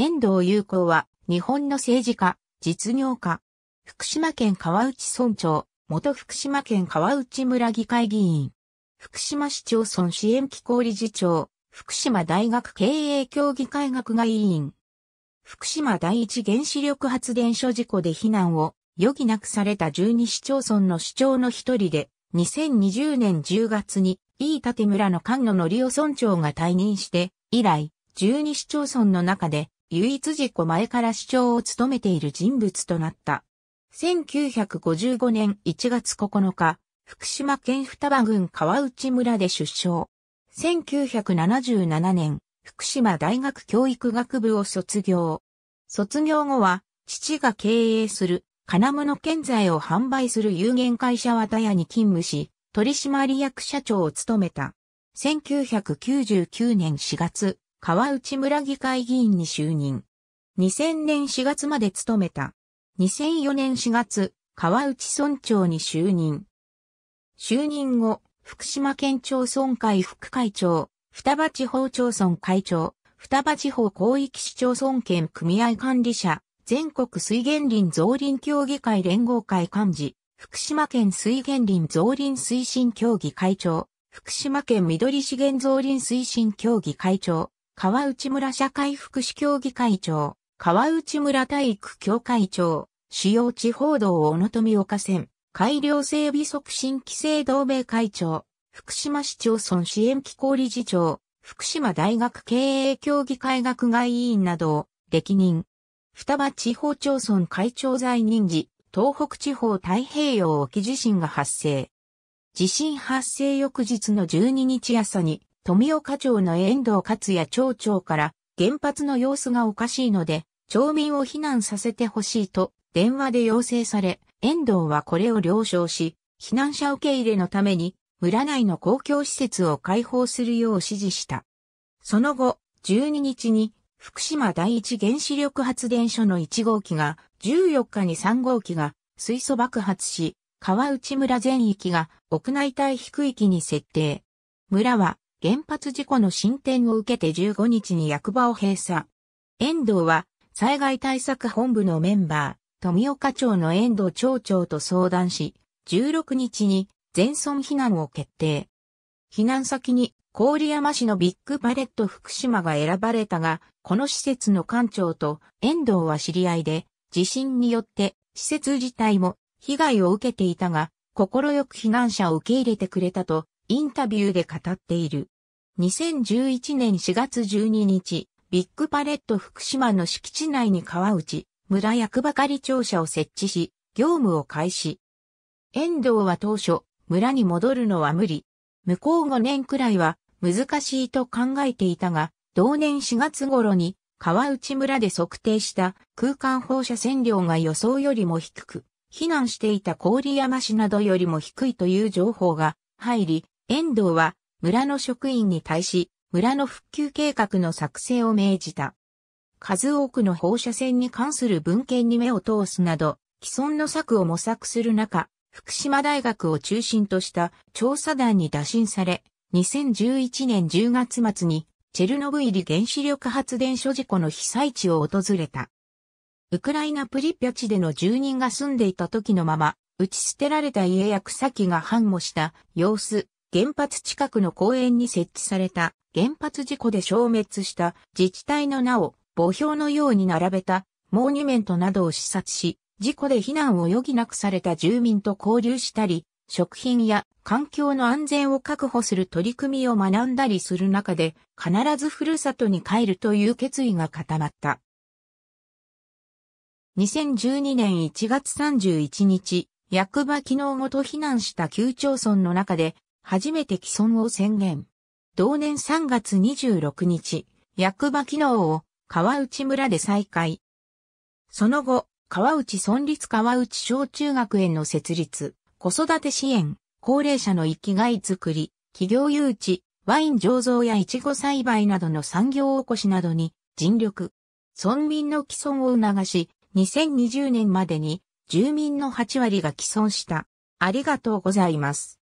遠藤友好は、日本の政治家、実業家、福島県川内村長、元福島県川内村議会議員、福島市町村支援機構理事長、福島大学経営協議会学が委員、福島第一原子力発電所事故で避難を余儀なくされた12市町村の市長の一人で、2020年10月に、飯舘村の菅野則夫村長が退任して、以来、12市町村の中で唯一自己前から主張を務めている人物となった。1955年1月9日、福島県双葉郡川内村で出生。1977年、福島大学教育学部を卒業。卒業後は、父が経営する金物建材を販売する有限会社綿屋に勤務し、取締役社長を務めた。1999年4月、川内村議会議員に就任。2000年4月まで務めた。2004年4月、川内村長に就任。就任後、福島県町村会副会長、双葉地方町村会長、双葉地方広域市町村県組合管理者、全国水源林増林協議会連合会幹事、福島県水源林増林推進協議会長、福島県緑資源増林推進協議会長、川内村社会福祉協議会長、川内村体育協会長、主要地方道小野富岡線、改良整備促進規制同盟会長、福島市町村支援機構理事長、福島大学経営協議会学外委員などを歴任。双葉地方町村会長在任時、東北地方太平洋沖地震が発生。地震発生翌日の12日朝に、富岡町の遠藤克也町長から原発の様子がおかしいので、町民を避難させてほしいと電話で要請され、遠藤はこれを了承し、避難者受け入れのために村内の公共施設を開放するよう指示した。その後、12日に福島第一原子力発電所の1号機が、14日に3号機が水素爆発し、川内村全域が屋内帯低域に設定。村は原発事故の進展を受けて15日に役場を閉鎖。遠藤は災害対策本部のメンバー、富岡町の遠藤町長と相談し、16日に全村避難を決定。避難先に郡山市のビッグパレット福島が選ばれたが、この施設の館長と遠藤は知り合いで、地震によって施設自体も被害を受けていたが、心よく避難者を受け入れてくれたとインタビューで語っている。2011年4月12日、ビッグパレット福島の敷地内に川内、村役ばかり庁舎を設置し、業務を開始。遠藤は当初、村に戻るのは無理。向こう5年くらいは難しいと考えていたが、同年4月頃に川内村で測定した空間放射線量が予想よりも低く、避難していた郡山市などよりも低いという情報が入り、遠藤は村の職員に対し村の復旧計画の作成を命じた。数多くの放射線に関する文献に目を通すなど、既存の策を模索する中、福島大学を中心とした調査団に打診され、2011年10月末にチェルノブイリ原子力発電所事故の被災地を訪れた。ウクライナプリピャチでの住人が住んでいた時のまま、打ち捨てられた家や草木が繁茂した様子、原発近くの公園に設置された原発事故で消滅した自治体の名を墓標のように並べたモーニュメントなどを視察し、事故で避難を余儀なくされた住民と交流したり、食品や環境の安全を確保する取り組みを学んだりする中で、必ずふるさとに帰るという決意が固まった。2012年1月31日、役場機能ごと避難した旧町村の中で、初めて既存を宣言。同年3月26日、役場機能を川内村で再開。その後、川内村立川内小中学園の設立、子育て支援、高齢者の生きがいづくり、企業誘致、ワイン醸造やいちご栽培などの産業おこしなどに尽力。村民の既存を促し、2020年までに住民の8割が既存した。ありがとうございます。